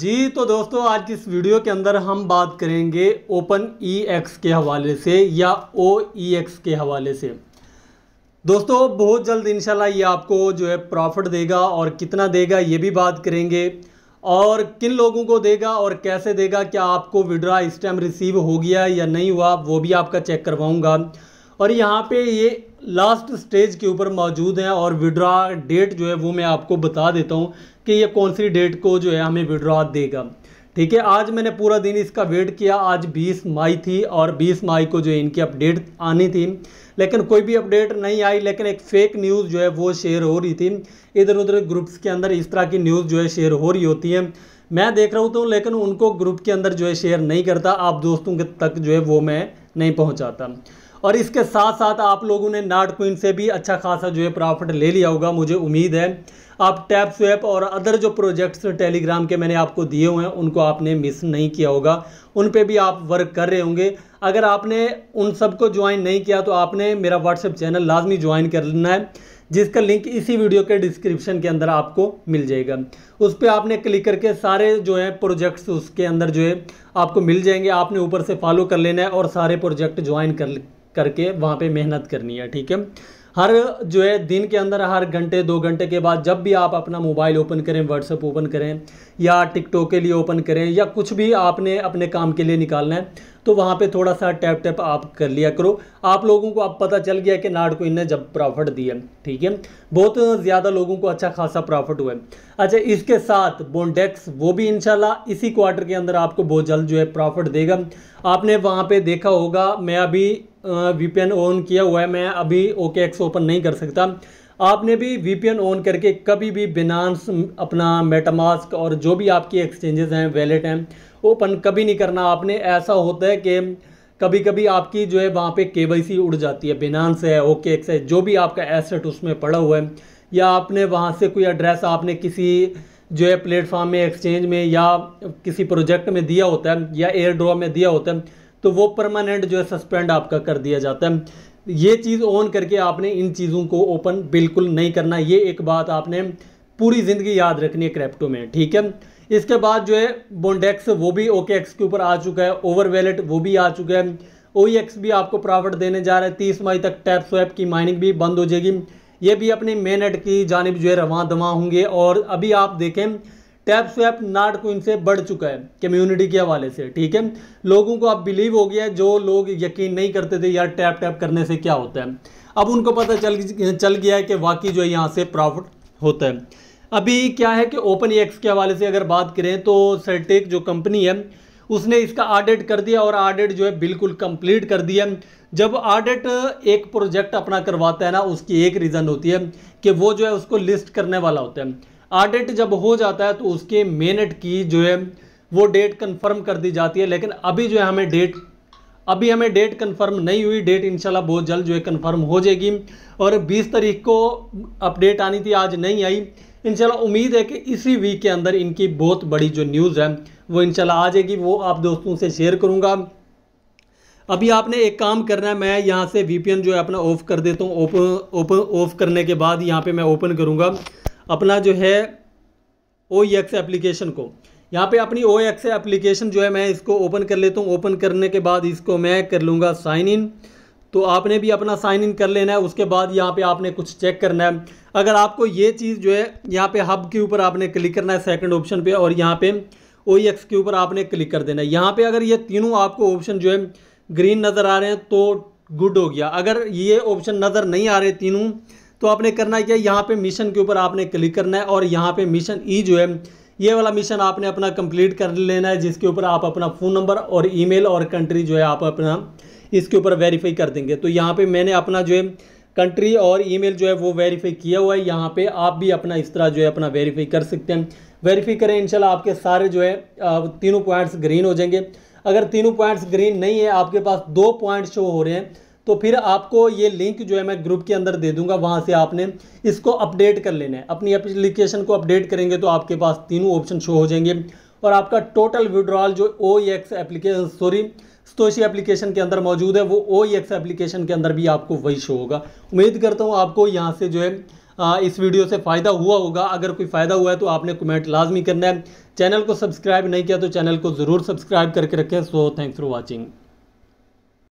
जी तो दोस्तों आज की इस वीडियो के अंदर हम बात करेंगे ओपन ई e एक्स के हवाले से या ओ ई एक्स के हवाले से दोस्तों बहुत जल्द इंशाल्लाह ये आपको जो है प्रॉफिट देगा और कितना देगा ये भी बात करेंगे और किन लोगों को देगा और कैसे देगा क्या आपको विड्रा इस टाइम रिसीव हो गया या नहीं हुआ वो भी आपका चेक करवाऊँगा और यहाँ पर ये लास्ट स्टेज के ऊपर मौजूद हैं और विड्रा डेट जो है वो मैं आपको बता देता हूँ कि ये कौन सी डेट को जो है हमें विड्रा देगा ठीक है आज मैंने पूरा दिन इसका वेट किया आज 20 मई थी और 20 मई को जो है इनकी अपडेट आनी थी लेकिन कोई भी अपडेट नहीं आई लेकिन एक फेक न्यूज़ जो है वो शेयर हो रही थी इधर उधर ग्रुप्स के अंदर इस तरह की न्यूज़ जो है शेयर हो रही होती है मैं देख रहा हूँ तो लेकिन उनको ग्रुप के अंदर जो है शेयर नहीं करता आप दोस्तों के तक जो है वो मैं नहीं पहुँचाता और इसके साथ साथ आप लोगों ने नाट क्वीन से भी अच्छा खासा जो है प्रॉफिट ले लिया होगा मुझे उम्मीद है आप टैप स्वैप और अदर जो प्रोजेक्ट्स टेलीग्राम के मैंने आपको दिए हुए हैं उनको आपने मिस नहीं किया होगा उन पे भी आप वर्क कर रहे होंगे अगर आपने उन सबको ज्वाइन नहीं किया तो आपने मेरा व्हाट्सएप चैनल लाजमी ज्वाइन कर लेना है जिसका लिंक इसी वीडियो के डिस्क्रिप्शन के अंदर आपको मिल जाएगा उस पर आपने क्लिक करके सारे जो है प्रोजेक्ट्स उसके अंदर जो है आपको मिल जाएंगे आपने ऊपर से फॉलो कर लेना है और सारे प्रोजेक्ट ज्वाइन कर करके वहाँ पे मेहनत करनी है ठीक है हर जो है दिन के अंदर हर घंटे दो घंटे के बाद जब भी आप अपना मोबाइल ओपन करें व्हाट्सअप ओपन करें या टिकटॉक के लिए ओपन करें या कुछ भी आपने अपने काम के लिए निकालना है तो वहाँ पे थोड़ा सा टैप टैप आप कर लिया करो आप लोगों को अब पता चल गया कि नाड को इनने जब प्रॉफिट दिया ठीक है बहुत ज़्यादा लोगों को अच्छा खासा प्रॉफिट हुआ है अच्छा इसके साथ बोनडेक्स वो भी इन इसी क्वार्टर के अंदर आपको बहुत जल्द जो है प्रॉफिट देगा आपने वहाँ पर देखा होगा मैं अभी वीपीएन ऑन किया हुआ है मैं अभी ओके एक्स ओपन नहीं कर सकता आपने भी वीपीएन ऑन करके कभी भी बिनांस अपना मेटामास्क और जो भी आपकी एक्सचेंजेस हैं वैलेट हैं ओपन कभी नहीं करना आपने ऐसा होता है कि कभी कभी आपकी जो है वहाँ पे के उड़ जाती है बिनांस है ओके एक्स है जो भी आपका एसेट उसमें पड़ा हुआ है या आपने वहाँ से कोई एड्रेस आपने किसी जो है प्लेटफॉर्म में एक्सचेंज में या किसी प्रोजेक्ट में दिया होता है या एयर ड्रॉ में दिया होता है तो वो परमानेंट जो है सस्पेंड आपका कर दिया जाता है ये चीज़ ऑन करके आपने इन चीज़ों को ओपन बिल्कुल नहीं करना ये एक बात आपने पूरी ज़िंदगी याद रखनी है क्रैप्टो में ठीक है इसके बाद जो है बोंडेक्स वो भी ओके एक्स के ऊपर आ चुका है ओवर वैलेट वो भी आ चुका है ओ एक्स भी आपको प्रॉफिट देने जा रहा है तीस मई तक टैप स्वैप की माइनिंग भी बंद हो जाएगी ये भी अपने मेनेट की जानब जो है रवा दवा होंगे और अभी आप देखें टैप स्वैप नाट को इनसे बढ़ चुका है कम्युनिटी के हवाले से ठीक है लोगों को अब बिलीव हो गया जो लोग यकीन नहीं करते थे यार टैप टैप करने से क्या होता है अब उनको पता चल चल गया है कि वाकई जो है यहाँ से प्रॉफिट होता है अभी क्या है कि ओपन एक्स के हवाले से अगर बात करें तो सर्टेक जो कंपनी है उसने इसका ऑडिट कर दिया और ऑडिट जो है बिल्कुल कंप्लीट कर दिया जब ऑडिट एक प्रोजेक्ट अपना करवाता है ना उसकी एक रीज़न होती है कि वो जो है उसको लिस्ट करने वाला होता है ऑडिट जब हो जाता है तो उसके मेनट की जो है वो डेट कंफर्म कर दी जाती है लेकिन अभी जो है हमें डेट अभी हमें डेट कंफर्म नहीं हुई डेट इंशाल्लाह बहुत जल्द जो है कंफर्म हो जाएगी और 20 तारीख को अपडेट आनी थी आज नहीं आई इंशाल्लाह उम्मीद है कि इसी वीक के अंदर इनकी बहुत बड़ी जो न्यूज़ है वो इंशाल्लाह आ जाएगी वो आप दोस्तों से शेयर करूँगा अभी आपने एक काम करना है मैं यहाँ से एन जो है अपना ऑफ़ कर देता हूँ ओपन ओपन ऑफ़ करने के बाद यहाँ पर मैं ओपन करूँगा अपना जो है ओ एक्स एप्लीकेशन को यहाँ पे अपनी ओ एक्स एप्लीकेशन जो है मैं इसको ओपन कर लेता हूँ ओपन करने के बाद इसको मैं कर लूँगा साइन इन तो आपने भी अपना साइन इन कर लेना है उसके बाद यहाँ पे आपने कुछ चेक करना है अगर आपको ये चीज़ जो है यहाँ पे हब के ऊपर आपने क्लिक करना है सेकंड ऑप्शन पे और यहाँ पे ओ एक्स e के ऊपर आपने क्लिक कर देना है यहाँ पे अगर ये तीनों आपको ऑप्शन जो है ग्रीन नज़र आ रहे हैं तो गुड हो गया अगर ये ऑप्शन नज़र नहीं आ रहे तीनों तो आपने करना क्या यहाँ पे मिशन के ऊपर आपने क्लिक करना है और यहाँ पे मिशन ई e जो है ये वाला मिशन आपने अपना कंप्लीट कर लेना है जिसके ऊपर आप अपना फ़ोन नंबर और ईमेल और कंट्री जो है आप अपना इसके ऊपर वेरीफाई कर देंगे तो यहाँ पे मैंने अपना जो है कंट्री और ईमेल जो है वो वेरीफाई किया हुआ है यहाँ पे आप भी अपना इस तरह जो है अपना वेरीफाई कर सकते हैं वेरीफाई करें इनशाला आपके सारे जो है तीनों पॉइंट्स ग्रीन हो जाएंगे अगर तीनों पॉइंट्स ग्रीन नहीं है आपके पास दो पॉइंट शो हो रहे हैं तो फिर आपको ये लिंक जो है मैं ग्रुप के अंदर दे दूंगा वहाँ से आपने इसको अपडेट कर लेना है अपनी एप्लीकेशन को अपडेट करेंगे तो आपके पास तीनों ऑप्शन शो हो जाएंगे और आपका टोटल विड्रॉल जो O X application sorry Satoshi application के अंदर मौजूद है वो ओ एक्स एप्लीकेशन के अंदर भी आपको वही शो होगा उम्मीद करता हूँ आपको यहाँ से जो है आ, इस वीडियो से फ़ायदा हुआ होगा अगर कोई फ़ायदा हुआ है तो आपने कमेंट लाजमी करना है चैनल को सब्सक्राइब नहीं किया तो चैनल को ज़रूर सब्सक्राइब करके रखें सो थैंक्स फॉर वॉचिंग